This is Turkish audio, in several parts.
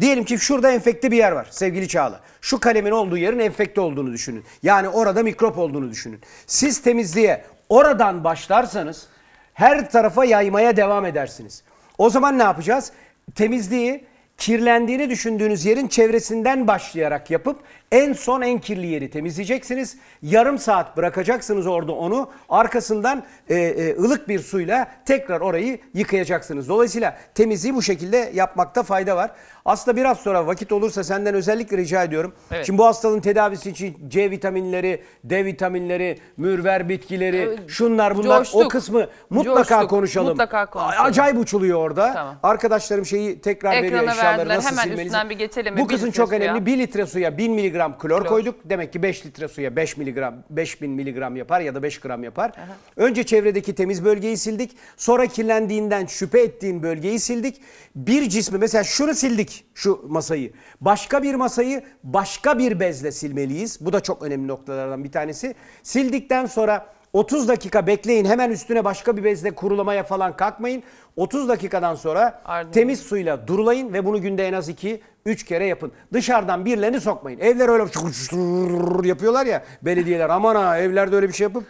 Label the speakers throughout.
Speaker 1: Diyelim ki şurada enfekte bir yer var sevgili Çağla. Şu kalemin olduğu yerin enfekte olduğunu düşünün. Yani orada mikrop olduğunu düşünün. Siz temizliğe oradan başlarsanız her tarafa yaymaya devam edersiniz. O zaman ne yapacağız? Temizliği kirlendiğini düşündüğünüz yerin çevresinden başlayarak yapıp en son en kirli yeri temizleyeceksiniz. Yarım saat bırakacaksınız orada onu. Arkasından e, e, ılık bir suyla tekrar orayı yıkayacaksınız. Dolayısıyla temizliği bu şekilde yapmakta fayda var. Aslında biraz sonra vakit olursa senden özellikle rica ediyorum. Evet. Şimdi bu hastalığın tedavisi için C vitaminleri, D vitaminleri, mürver bitkileri, ee, şunlar bunlar coştuk. o kısmı mutlaka coştuk. konuşalım. Mutlaka konuşalım. Acayip uçuluyor orada. Tamam. Arkadaşlarım şeyi tekrar Ekrana veriyor verdiler. Nasıl Hemen silmenizi... üstünden bir geçelim Bu kızın çok suya. önemli. 1 litre suya 1000 miligram klor, klor koyduk. Demek ki 5 litre suya 5 miligram, 5000 miligram yapar ya da 5 gram yapar. Aha. Önce çevredeki temiz bölgeyi sildik. Sonra kirlendiğinden şüphe ettiğin bölgeyi sildik. Bir cismi mesela şunu sildik şu masayı. Başka bir masayı başka bir bezle silmeliyiz. Bu da çok önemli noktalardan bir tanesi. Sildikten sonra 30 dakika bekleyin hemen üstüne başka bir bezle kurulamaya falan kalkmayın. 30 dakikadan sonra Ardından. temiz suyla durulayın ve bunu günde en az 2 Üç kere yapın. Dışarıdan birilerini sokmayın. Evler öyle yapıyorlar ya belediyeler. Aman ha evlerde öyle bir şey yapıp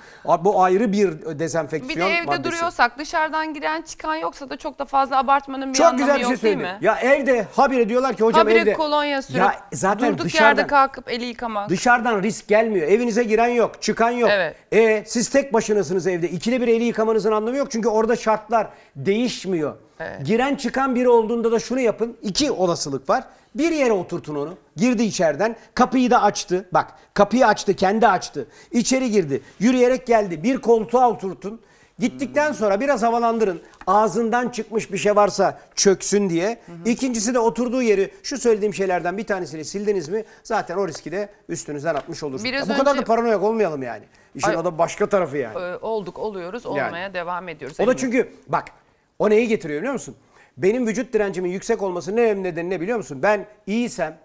Speaker 1: bu ayrı bir dezenfeksiyon Bir de evde maddesi. duruyorsak dışarıdan giren çıkan yoksa da çok da fazla abartmanın bir çok anlamı güzel bir şey yok değil mi? Ya evde habire diyorlar ki hocam habire evde. kolonya sürüp ya zaten durduk dışarıdan, yerde kalkıp eli yıkamak. Dışarıdan risk gelmiyor. Evinize giren yok. Çıkan yok. Evet. E, siz tek başınasınız evde. İkili bir eli yıkamanızın anlamı yok. Çünkü orada şartlar değişmiyor. Evet. Giren çıkan biri olduğunda da şunu yapın. İki olasılık var. Bir yere oturtun onu. Girdi içeriden. Kapıyı da açtı. Bak kapıyı açtı kendi açtı. İçeri girdi. Yürüyerek geldi. Bir koltuğa oturtun. Gittikten sonra biraz havalandırın. Ağzından çıkmış bir şey varsa çöksün diye. İkincisi de oturduğu yeri şu söylediğim şeylerden bir tanesini sildiniz mi zaten o riski de üstünüzden atmış olursunuz. bu önce... kadar da paranoyak olmayalım yani. İşin Ay, o da başka tarafı yani. Olduk oluyoruz olmaya yani. devam ediyoruz. O da çünkü bak o neyi getiriyor biliyor musun? Benim vücut direncimin yüksek olmasının en önemli nedeni ne biliyor musun? Ben iyiysem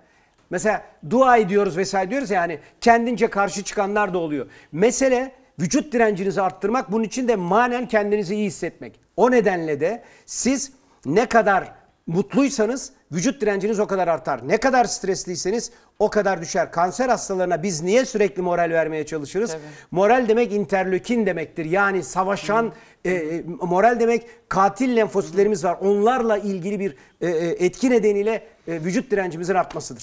Speaker 1: mesela dua ediyoruz vesaire diyoruz ya hani kendince karşı çıkanlar da oluyor. Mesele vücut direncinizi arttırmak bunun için de manen kendinizi iyi hissetmek. O nedenle de siz ne kadar mutluysanız vücut direnciniz o kadar artar. Ne kadar stresliyseniz o kadar düşer. Kanser hastalarına biz niye sürekli moral vermeye çalışırız? Tabii. Moral demek interlökin demektir. Yani savaşan Hı. E, e, moral demek katil lenfositlerimiz var. Onlarla ilgili bir e, e etki nedeniyle e, vücut direncimizin artmasıdır.